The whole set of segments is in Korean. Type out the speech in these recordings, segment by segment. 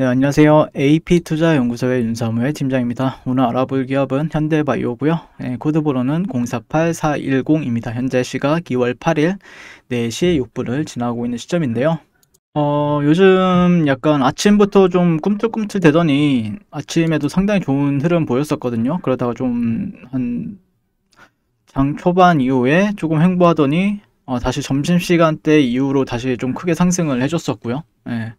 네, 안녕하세요. AP투자연구소의 윤사무의 팀장입니다. 오늘 알아볼 기업은 현대바이오고요. 예, 네, 코드번호는 048410입니다. 현재 시각 2월 8일 4시 6분을 지나고 있는 시점인데요. 어, 요즘 약간 아침부터 좀 꿈틀꿈틀 되더니 아침에도 상당히 좋은 흐름 보였었거든요. 그러다가 좀 한 장 초반 이후에 조금 횡보하더니 어, 다시 점심시간 때 이후로 다시 좀 크게 상승을 해줬었고요. 네.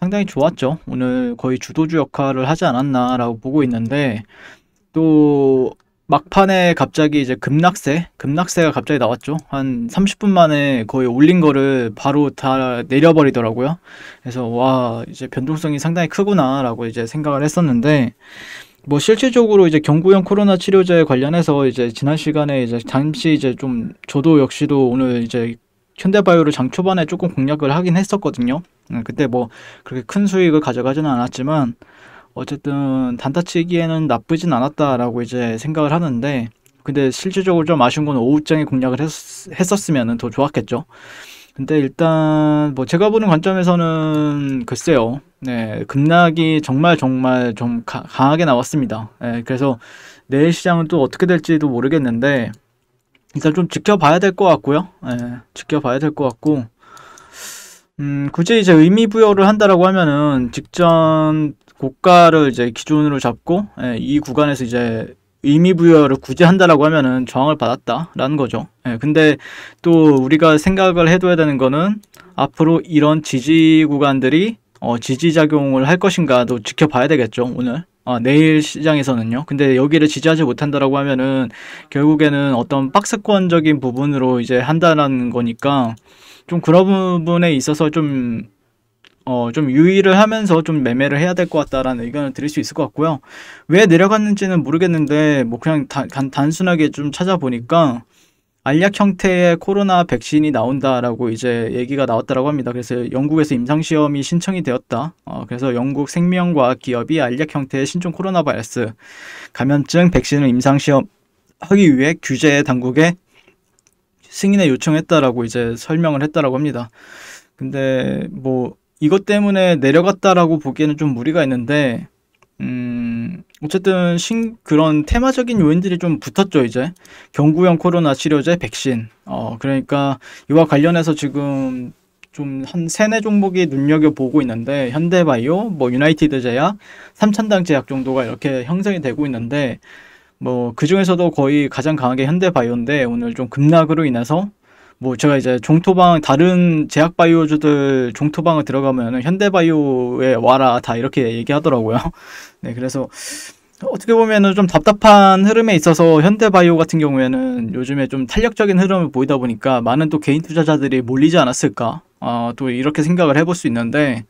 상당히 좋았죠. 오늘 거의 주도주 역할을 하지 않았나라고 보고 있는데 또 막판에 갑자기 이제 급락세, 급락세가 갑자기 나왔죠. 한 30분 만에 거의 올린 거를 바로 다 내려버리더라고요. 그래서 와, 이제 변동성이 상당히 크구나라고 이제 생각을 했었는데 뭐 실질적으로 이제 경구형 코로나 치료제 관련해서 이제 지난 시간에 이제 잠시 이제 좀 저도 역시도 오늘 이제 현대바이오를 장 초반에 조금 공략을 하긴 했었거든요. 음, 그때 뭐 그렇게 큰 수익을 가져가지는 않았지만 어쨌든 단타치기에는 나쁘진 않았다라고 이제 생각을 하는데 근데 실질적으로 좀 아쉬운 건 오후장에 공략을 했, 었으면더 좋았겠죠. 근데 일단 뭐 제가 보는 관점에서는 글쎄요. 네, 급락이 정말 정말 좀 가, 강하게 나왔습니다. 네, 그래서 내일 시장은 또 어떻게 될지도 모르겠는데 일단 좀 지켜봐야 될 것 같고요. 예, 지켜봐야 될 것 같고 음, 굳이 이제 의미 부여를 한다라고 하면은 직전 고가를 이제 기준으로 잡고 예, 이 구간에서 이제 의미 부여를 굳이 한다라고 하면은 저항을 받았다라는 거죠. 예, 근데 또 우리가 생각을 해둬야 되는 거는 앞으로 이런 지지 구간들이 어, 지지 작용을 할 것인가도 지켜봐야 되겠죠 오늘. 어, 내일 시장에서는요. 근데 여기를 지지하지 못한다라고 하면은 결국에는 어떤 박스권적인 부분으로 이제 한다라는 거니까 좀 그런 부분에 있어서 좀 어, 좀 유의를 하면서 좀 매매를 해야 될 것 같다라는 의견을 드릴 수 있을 것 같고요. 왜 내려갔는지는 모르겠는데, 뭐 그냥 다, 단, 단순하게 좀 찾아보니까, 알약 형태의 코로나 백신이 나온다라고 이제 얘기가 나왔다라고 합니다. 그래서 영국에서 임상 시험이 신청이 되었다. 어, 그래서 영국 생명과학 기업이 알약 형태의 신종 코로나 바이러스 감염증 백신을 임상 시험하기 위해 규제 당국에 승인에 요청했다라고 이제 설명을 했다라고 합니다. 근데 뭐 이것 때문에 내려갔다라고 보기에는 좀 무리가 있는데 음, 어쨌든 신 그런 테마적인 요인들이 좀 붙었죠 이제 경구형 코로나 치료제 백신 어 그러니까 이와 관련해서 지금 좀 한 세네 종목이 눈여겨 보고 있는데 현대바이오 뭐 유나이티드제약 삼천당제약 정도가 이렇게 형성이 되고 있는데 뭐 그중에서도 거의 가장 강하게 현대바이오인데 오늘 좀 급락으로 인해서 뭐 제가 이제 종토방 다른 제약 바이오주들 종토방을 들어가면 현대바이오에 와라 다 이렇게 얘기하더라고요. 네, 그래서 어떻게 보면은 좀 답답한 흐름에 있어서 현대바이오 같은 경우에는 요즘에 좀 탄력적인 흐름을 보이다 보니까 많은 또 개인 투자자들이 몰리지 않았을까? 어, 또 이렇게 생각을 해볼 수 있는데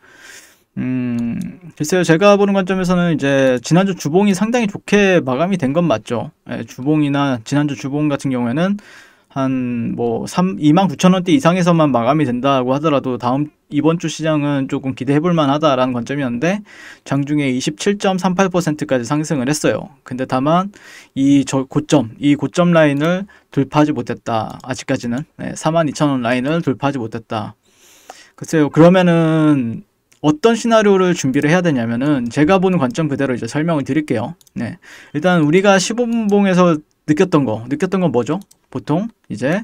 음, 글쎄요. 제가 보는 관점에서는 이제 지난주 주봉이 상당히 좋게 마감이 된 건 맞죠. 예, 주봉이나 지난주 주봉 같은 경우에는 한뭐 3, 2만 9천 원대 이상에서만 마감이 된다고 하더라도 다음 이번 주 시장은 조금 기대해 볼 만하다라는 관점이었는데 장중에 27.38%까지 상승을 했어요. 근데 다만 이 저 고점, 이 고점 라인을 돌파하지 못했다. 아직까지는 네, 4만 2천 원 라인을 돌파하지 못했다. 글쎄요. 그러면은 어떤 시나리오를 준비를 해야 되냐면은 제가 보는 관점 그대로 이제 설명을 드릴게요. 네. 일단 우리가 15분 봉에서 느꼈던 거 느꼈던 건 뭐죠? 보통 이제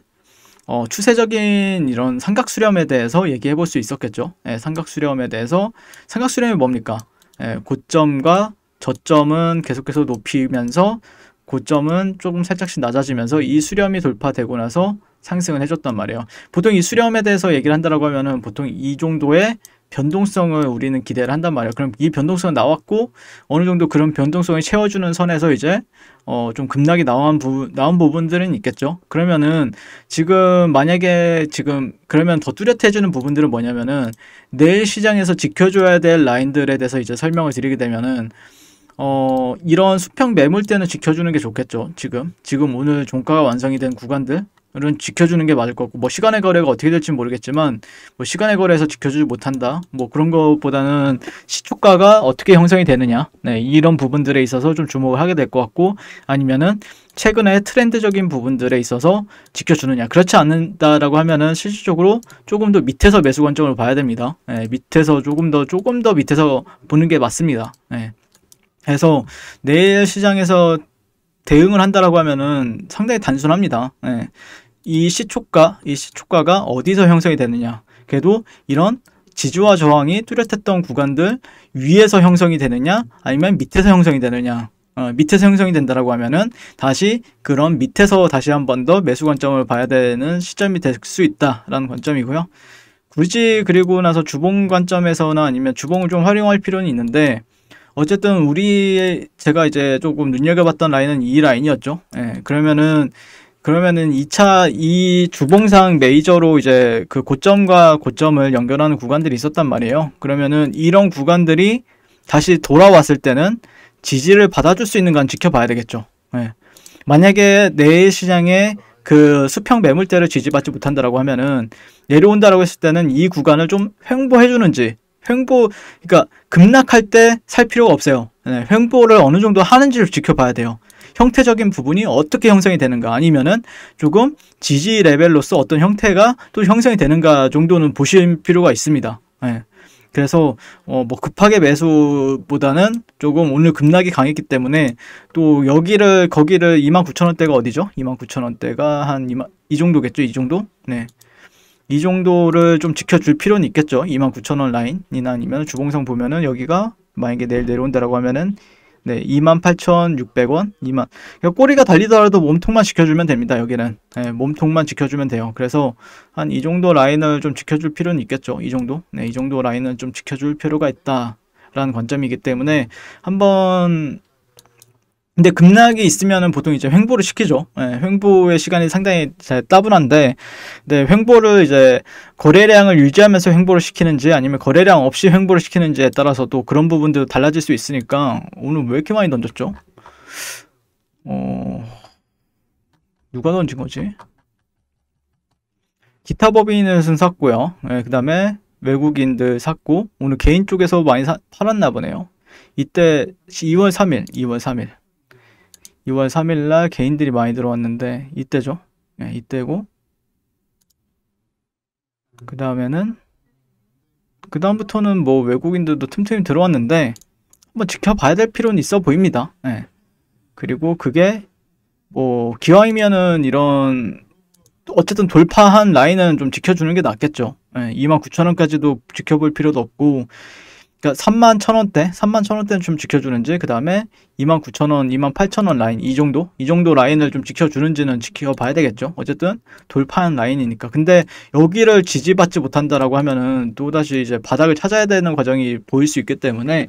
어, 추세적인 이런 삼각 수렴에 대해서 얘기해 볼 수 있었겠죠. 예, 삼각 수렴에 대해서 삼각 수렴이 뭡니까? 예, 고점과 저점은 계속해서 높이면서 고점은 조금 살짝씩 낮아지면서 이 수렴이 돌파되고 나서 상승을 해줬단 말이에요. 보통 이 수렴에 대해서 얘기를 한다라고 하면은 보통 이 정도의 변동성을 우리는 기대를 한단 말이에요. 그럼 이 변동성은 나왔고 어느 정도 그런 변동성이 채워주는 선에서 이제 어좀 급락이 나온 부분 나온 부분들은 있겠죠. 그러면은 지금 만약에 지금 그러면 더 뚜렷해지는 부분들은 뭐냐면은 내일 시장에서 지켜줘야 될 라인들에 대해서 이제 설명을 드리게 되면은 어 이런 수평 매물대는 지켜주는 게 좋겠죠. 지금 지금 오늘 종가가 완성이 된 구간들 이런 지켜주는 게 맞을 것 같고 뭐 시간의 거래가 어떻게 될지 모르겠지만 뭐 시간의 거래에서 지켜주지 못한다 뭐 그런 것보다는 시초가가 어떻게 형성이 되느냐 네, 이런 부분들에 있어서 좀 주목을 하게 될 것 같고 아니면은 최근에 트렌드적인 부분들에 있어서 지켜주느냐 그렇지 않는다라고 하면은 실질적으로 조금 더 밑에서 매수 관점으로 봐야 됩니다 네, 밑에서 조금 더 조금 더 밑에서 보는 게 맞습니다 네. 그래서 내일 시장에서 대응을 한다라고 하면은 상당히 단순합니다. 예. 이 시초가, 이 시초가가 어디서 형성이 되느냐. 그래도 이런 지주와 저항이 뚜렷했던 구간들 위에서 형성이 되느냐 아니면 밑에서 형성이 되느냐 어, 밑에서 형성이 된다라고 하면은 다시 그런 밑에서 다시 한 번 더 매수 관점을 봐야 되는 시점이 될 수 있다라는 관점이고요. 굳이 그리고 나서 주봉 관점에서나 아니면 주봉을 좀 활용할 필요는 있는데 어쨌든 우리 의 제가 이제 조금 눈여겨봤던 라인은 이 라인이었죠. 예, 그러면은 그러면은 2차 이 주봉상 메이저로 이제 그 고점과 고점을 연결하는 구간들이 있었단 말이에요. 그러면은 이런 구간들이 다시 돌아왔을 때는 지지를 받아줄 수있는건 지켜봐야 되겠죠. 예. 만약에 내일 시장에 그 수평 매물대를 지지받지 못한다라고 하면은 내려온다라고 했을 때는 이 구간을 좀 횡보해 주는지 횡보 그러니까 급락할 때 살 필요가 없어요. 예. 횡보를 어느 정도 하는지를 지켜봐야 돼요. 형태적인 부분이 어떻게 형성이 되는가 아니면은 조금 지지 레벨로서 어떤 형태가 또 형성이 되는가 정도는 보실 필요가 있습니다. 예. 그래서 어뭐 급하게 매수보다는 조금 오늘 급락이 강했기 때문에 또 여기를 거기를 29,000원대가 어디죠? 29,000원대가 한이만이 정도겠죠? 이 정도? 네. 이 정도를 좀 지켜줄 필요는 있겠죠. 29,000원 라인이나 아니면 주봉상 보면은 여기가 만약에 내일 내려온다라고 하면은 네, 28,600원, 2만. 그러니 꼬리가 달리더라도 몸통만 지켜주면 됩니다. 여기는 네, 몸통만 지켜주면 돼요. 그래서 한 이 정도 라인을 좀 지켜줄 필요는 있겠죠. 이 정도, 네, 이 정도 라인을 좀 지켜줄 필요가 있다라는 관점이기 때문에 한번 근데 급락이 있으면은 보통 이제 횡보를 시키죠. 예, 횡보의 시간이 상당히 따분한데, 근데 횡보를 이제 거래량을 유지하면서 횡보를 시키는지 아니면 거래량 없이 횡보를 시키는지에 따라서 또 그런 부분도 들 달라질 수 있으니까 오늘 왜 이렇게 많이 던졌죠? 어, 누가 던진 거지? 기타 법인을 샀고요. 예, 그 다음에 외국인들 샀고, 오늘 개인 쪽에서 많이 사, 팔았나 보네요. 이때 2월 3일, 2월 3일. 2월 3일날 개인들이 많이 들어왔는데 이때죠. 예, 이때고 그 다음에는 그 다음부터는 뭐 외국인들도 틈틈이 들어왔는데 한번 지켜봐야 될 필요는 있어 보입니다. 예. 그리고 그게 뭐 기왕이면은 이런 어쨌든 돌파한 라인은 좀 지켜주는 게 낫겠죠. 예, 29,000원까지도 지켜볼 필요도 없고 그러니까 3만 천원대 3만 천원대는 좀 지켜주는지 그 다음에 2만 9천원 2만 8천원 라인 이 정도 이 정도 라인을 좀 지켜주는지는 지켜봐야 되겠죠 어쨌든 돌파한 라인이니까 근데 여기를 지지받지 못한다라고 하면은 또다시 이제 바닥을 찾아야 되는 과정이 보일 수 있기 때문에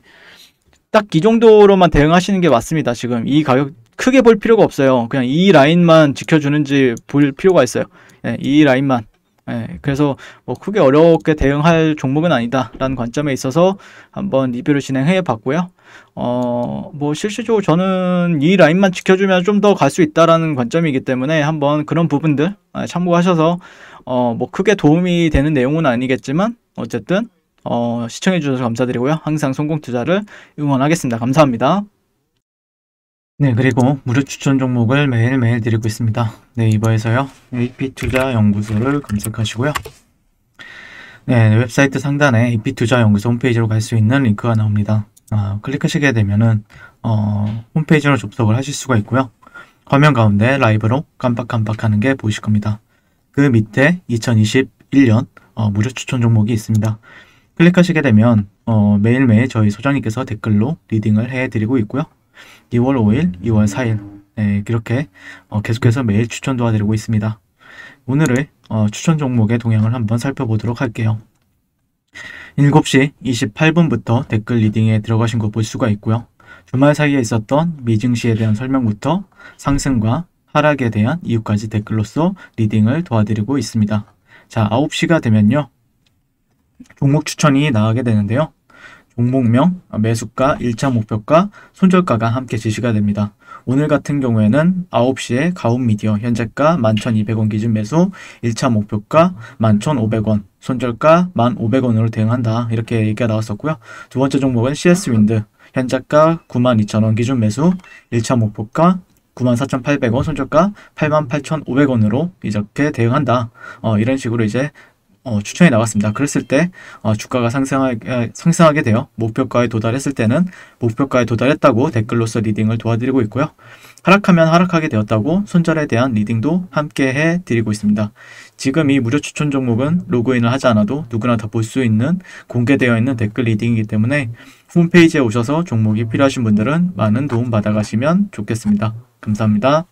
딱 이 정도로만 대응하시는 게 맞습니다 지금 이 가격 크게 볼 필요가 없어요 그냥 이 라인만 지켜주는지 볼 필요가 있어요 네, 이 라인만 예, 그래서 뭐 크게 어렵게 대응할 종목은 아니다라는 관점에 있어서 한번 리뷰를 진행해 봤고요. 어, 뭐 실질적으로 저는 이 라인만 지켜주면 좀 더 갈 수 있다라는 관점이기 때문에 한번 그런 부분들 아, 참고하셔서 어, 뭐 크게 도움이 되는 내용은 아니겠지만 어쨌든 어, 시청해 주셔서 감사드리고요. 항상 성공 투자를 응원하겠습니다. 감사합니다. 네, 그리고 무료 추천 종목을 매일매일 드리고 있습니다. 네이버에서요. AP투자연구소를 검색하시고요. 네, 웹사이트 상단에 AP투자연구소 홈페이지로 갈 수 있는 링크가 나옵니다. 아, 클릭하시게 되면은 어, 홈페이지로 접속을 하실 수가 있고요. 화면 가운데 라이브로 깜빡깜빡하는 게 보이실 겁니다. 그 밑에 2021년 어, 무료 추천 종목이 있습니다. 클릭하시게 되면 어, 매일매일 저희 소장님께서 댓글로 리딩을 해드리고 있고요. 2월 5일, 2월 4일 네, 이렇게 어, 계속해서 매일 추천 도와드리고 있습니다. 오늘의 어, 추천 종목의 동향을 한번 살펴보도록 할게요. 7시 28분부터 댓글 리딩에 들어가신 거 볼 수가 있고요. 주말 사이에 있었던 미증시에 대한 설명부터 상승과 하락에 대한 이유까지 댓글로써 리딩을 도와드리고 있습니다. 자, 9시가 되면요. 종목 추천이 나가게 되는데요. 종목명, 매수가, 1차 목표가, 손절가가 함께 제시가 됩니다. 오늘 같은 경우에는 9시에 가온미디어 현재가 11,200원 기준 매수, 1차 목표가 11,500원, 손절가 1,500원으로 대응한다. 이렇게 얘기가 나왔었고요. 두 번째 종목은 CS윈드 현재가 92,000원 기준 매수, 1차 목표가 94,800원, 손절가 88,500원으로 이렇게 대응한다. 어, 이런 식으로 이제 어, 추천이 나왔습니다. 그랬을 때 어, 주가가 상승하게, 어, 상승하게 되어 목표가에 도달했을 때는 목표가에 도달했다고 댓글로서 리딩을 도와드리고 있고요. 하락하면 하락하게 되었다고 손절에 대한 리딩도 함께 해드리고 있습니다. 지금 이 무료 추천 종목은 로그인을 하지 않아도 누구나 다 볼 수 있는 공개되어 있는 댓글 리딩이기 때문에 홈페이지에 오셔서 종목이 필요하신 분들은 많은 도움 받아가시면 좋겠습니다. 감사합니다.